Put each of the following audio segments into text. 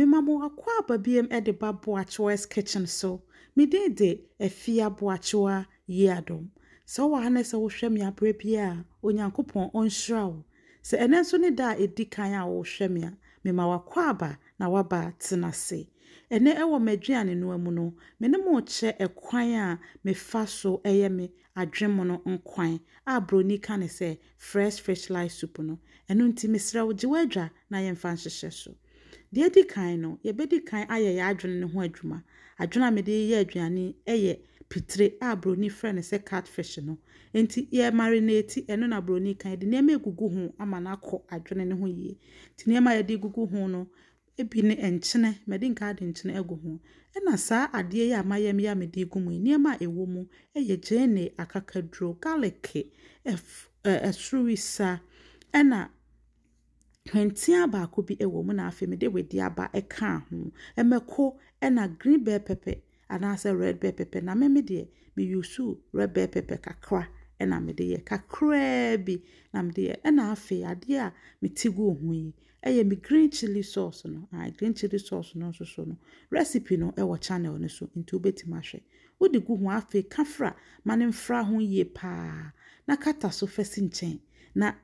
mema mo akɔ aba biam de ba boakyewa's kitchen so medee de afie aboakyewa yi adom sɛ wowɔ ha ne sɛ wohwɛ me aberɛ bi a onyankopɔn wo sɛ ɛnɛ nso ne da a ɛdi kan a wohwɛ me a mema wakɔ aba na waba tena ase ɛnɛ ɛwɔ m'aduane no mu no me ne mo kyɛ ɛkwan a mefa so ɛyɛ me adwemono nkwan a buroni ka ne sɛ fresh fresh life soup no ɛno nti mesrɛ wo gye w'adwa na yɛmfa nhyehyɛ so deɛ ɛdi kan no yɛbɛdi kan ayɛ yɛ adwene ne ho adwuma adwene a mede yɛ aduane yɛ pitire a buroni frɛ no sɛ catfish no nti yɛmarinate ɛno na broni kan de nneɛma egugu ho ama no akɔ adwene ne ho yie nti nneɛma a yɛde egugu ho no ebi ne nkyene mɛde nkaa de nkyene egu ho ɛna saa adeɛ yi a mayam yi a mɛde gu mu yi nneɛma a ɛwɔ mu yɛ gyeene akakaduro garlic ɛf ɛsoro wisa ɛna. kwantia baako bi wɔ mu na afei mede wɔaduaba kaa ho. mmako na green bell pepper anaasɛ red bell pepper na mmemme me deɛ, me red bell pepper kakra na mmede yɛ. Kakraa bi na mmede yɛ. Ɛna afei adeɛ a mete guu ho yi, ɛyɛ me green chilli sauce no. Ae green chilli sauce no nso so no, recipe no wɔ channel no so nti wobɛtumi ahwɛ. Wode gu ho afei ka ma ne mfra ho yie paa na kata so fa si nkyɛn na.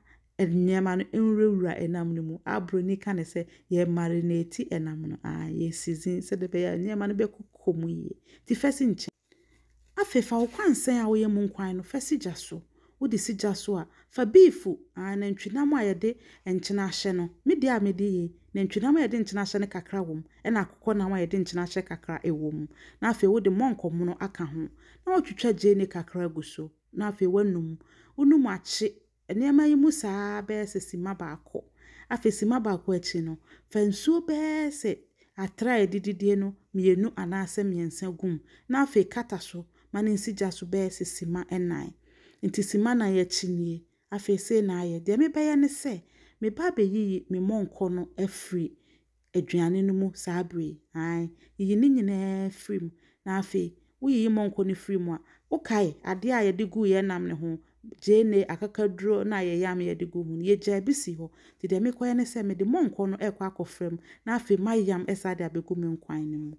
nneɛma no nwurawura nam no mu. Aborɔni ka ne sɛ yɛmarinate nam no, yɛasizi sɛdeɛ ɛbɛyɛ a nneɛma no bɛkokɔ mu yie nti fa si nkyɛn. Afei, fa wo kwansɛn a ɔyɛ mu nkwan no, fa si gya so. Wode si gya so a, fa beefu nantwinam a yɛde nkyɛn ahyɛ no. Me deɛ a mede yɛ yi, nantwinam a yɛde nkyɛn ahyɛ no kakra wɔ mu, ɛna akokɔnam a yɛde nkyɛn ahyɛ kakra wɔ mu. Na afei, wode mmɔnkɔmono aka ho, na woatwitwa gyeene kakra agu so, na afei woanum. Wonum akye nneɛma yi mu saa bɛyɛ sɛ sima baako. Afei sima baako akyi no, fa nsuo bɛyɛ sɛ atra a ɛdididie no mmienu anaasɛ mmiɛnsa gu mu, na afei kata so ma no nsi so bɛyɛ sɛ sima nnan. Nti sima nnan akyi nie. Afei sei na ayɛ. Deɛ mebɛyɛ ne sɛ, meba abɛyiyi me mmɔnkɔ no afiri aduane no mu saa berɛ yi, aane, yiyi ne nyinaa firi mu, na afei woyiyi mmɔnkɔ no firi mu a, wokae adeɛ a yɛde guu yɛn nam no ho gyeene akakaduro na a yɛyam yɛde gu mu no yɛgyaa bi si hɔ nti deɛ mekɔyɛ ne sɛ mede mɔnkɔ no ɛkɔ akɔfrɛ mu na afei mayam ɛsaa de abɛgu me nkwan no mu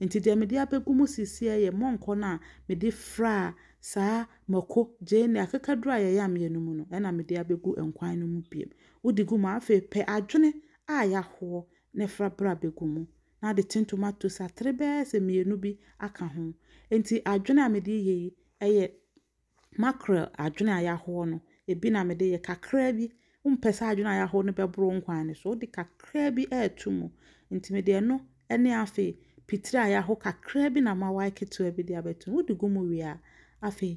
nti deɛ mede abɛgu mu sisia yɛ mɔnkɔ no a mede fra saa mako gyeene akakaduro a yɛyam yɛ no mu no ɛna mede abɛgu nkwan no mu biam wode gu mu afei pɛ adwene a yɛahoɔ ne fra bra bɛgu mu na de ten tomatoes atere bɛɛ sɛ mmienu bi aka ho nti adwene a mede yɛ yi ɛyɛ mackerel adwene a yɛahoɔ no ebi na mede yɛ kakraa bi mpɛ sɛ adwene a yɛahoɔ no bɛboro nkwan no so wode kakraa bi ɛɛto mu nti mede ɛno ne afei pitire a yɛaho kakraa bi na ma wae ketewa bi de abɛto mu wode gu mu wie a afei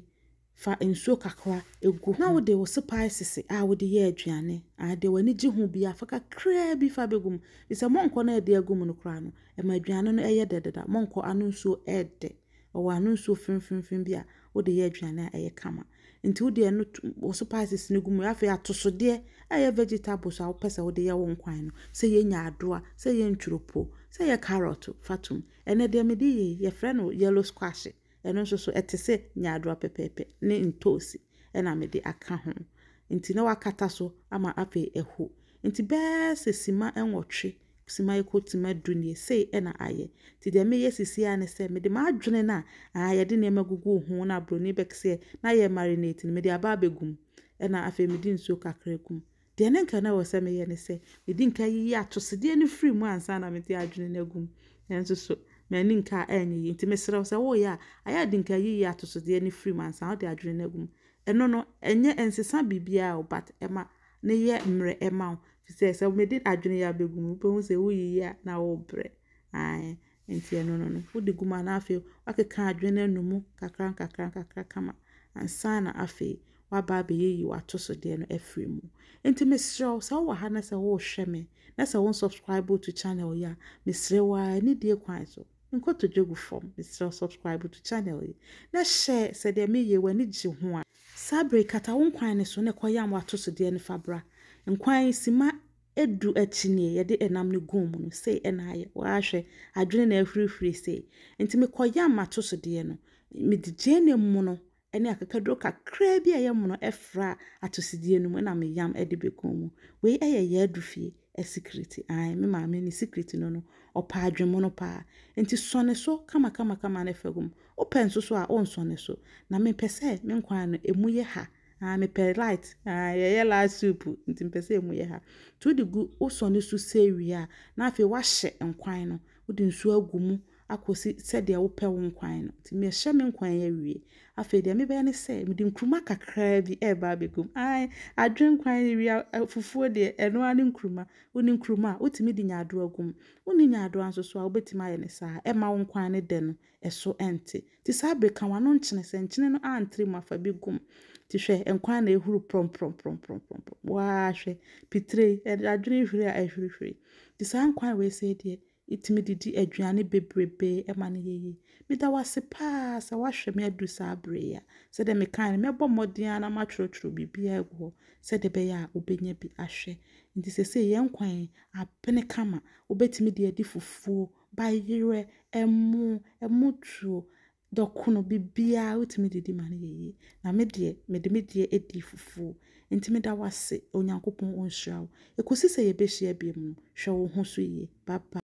fa nsuo kakra egu na wode wo spices a wode yɛ aduane ade w'ani gye ho bia fa kakra bi fa bɛgu mu sɛ mɔnkɔ no a ɛde agu mu no koraa no ɛma aduane no ɛyɛ dɛdɛda mɔnkɔ ano nsuo ɛɛdɛ ɔwɔ ano nsuo finfimfin bi a wode yɛ aduane a ɛyɛ kama nti wode ɛno wɔ so spices no gu mu afei atosodeɛ a ɛyɛ vegetables a wopɛ sɛ wode yɛ wo nkwan no sɛ yɛnya adoa sɛ yɛ ntworopo sɛ yɛ carrot fa tom ɛnɛ deɛ mede yɛ yɛfrɛ no yellow squash ɛno nso so ɛte sɛ nyaadoa pɛpɛɛpɛ ne ntoosi ɛna mede aka ho nti na wakata so ama afei ɛho nti bɛɛ sɛ sima nwɔtwe sima ekotuma du nie sei ɛna ayɛ te deɛ meyɛ sisi a ne sɛ mede m'adwene na a yɛde nneɛma gugu ho na aburoni bɛkɛseɛ na yɛ marinate no mede aba abɛgu mu ɛna afei mede nsuo kakra gu mu deɛ ne nka na wɔ sɛ meyɛ ne sɛ mede nka yiyi atosodeɛ no firi mu ansa na mede adwene no agu mu nanso so m'ani nka ɛnyɛ yie nti mesrɛ sɛ woyɛ a ayɛ ade nka yiyi atosodeɛ no firi mu ansa wode adwene no agu mu ɛno no ɛnyɛ nsesa biribiara o but ɛma ne yɛ mmerɛ ɛma sɛ sɛ mede adwene yɛ abɛgu mu wopɛhu sɛ woyiyi a na wobrɛ ae nti ɛno no no wode gu mu a na afei wakeka adwene no anomu kakra nkakra nkakra kama ansa na afei waba abɛyɛyi wato so deɛ no afiri mu nti mesrɛ sɛ wowɔ ha na sɛ wohwɛ me na sɛ wo subscribe to channel yi a mesrɛ wo a ani die kwan so nkɔtɔ dwa fam mesrɛ subscribe to channel yi na hyɛ sɛdeɛ meyɛ w'ani gye ho a saa bere kata wo nkwan ne so na ɛkɔyɛ a wato so deɛ no fa bra nkwan sima Edu akyi nie yɛde ɛnam no gum mu no sei ɛna ayɛ wahwɛ adwene na ahurihuri sei nti mekɔyɛ ama to so deɛ no mede gyee ne mu no ɛne akakaduro kakraa bi a ɛyɛ mu no ɛfra atosidie no mu ɛna meyam ɛde bɛkum mu wei ɛyɛ yɛ adu fie ɛsikiriti ae me maame ne sikiriti no no ɔpa adwemu no paa nti sɔne so kamakamakama ne fɛ gum wopɛ nso so a ɔnsɔne so na mepɛ sɛ me nkwan no ɛmu yɛ ha Ah, mepɛ light ah, yɛyɛ light soup nti mpɛ sɛ ɛmu yɛ ha nti wode gu wosɔ no so sɛ wie a na afei woahyɛ nkwan no wode nsuo agu mu akɔsi sɛdeɛ wopɛ wo nkwan no nti mehyɛ me nkwan awie afei deɛ mebɛyɛ ne sɛ mede nkuruma kakraa bi ɛreba abɛgum ae adwe nkwan no wie fufuo deɛ ɛno ara ne nkuruma wone nkuruma a wotumi de nyaadoa gum wone nyaadoa nso so a wobɛtumi ayɛ ne saa ɛma wo nkwan no dɛ no ɛso ɛnte nti saa bɛka wano nkyene sɛ nkyene no antere mu afa bi gum nti hwɛ nkwan na ehuru prɔmprɔmprɔmprɔmprɔm waahwɛ pitire adwene hwiri a ɛhwirihwiri nti saa nkwan wei sɛ deɛ itumi didi aduane bebrebe ɛma no yɛ yie meda wase paa sɛ wahwɛ me adu saa bere yi a sɛdeɛ mekaa no mɛbɔ mmɔden na matwerɛtwerɛ biribiara agu hɔ sɛdeɛ ɛbɛyɛ a wobɛnya bi ahwɛ nti sɛsei yɛn kwan apene kama wobɛtumi de adi fufuo bayerɛ ɛmo ɛmo tuo dɔkono biribiara wotumi de di ma no yɛ yie na me deɛ mede me deɛ adi fufuo nti meda wase onyankopɔn ɔnhyira wo ɛkɔsi sɛ yɛbɛhyia biom no hwɛ wo ho so yie baba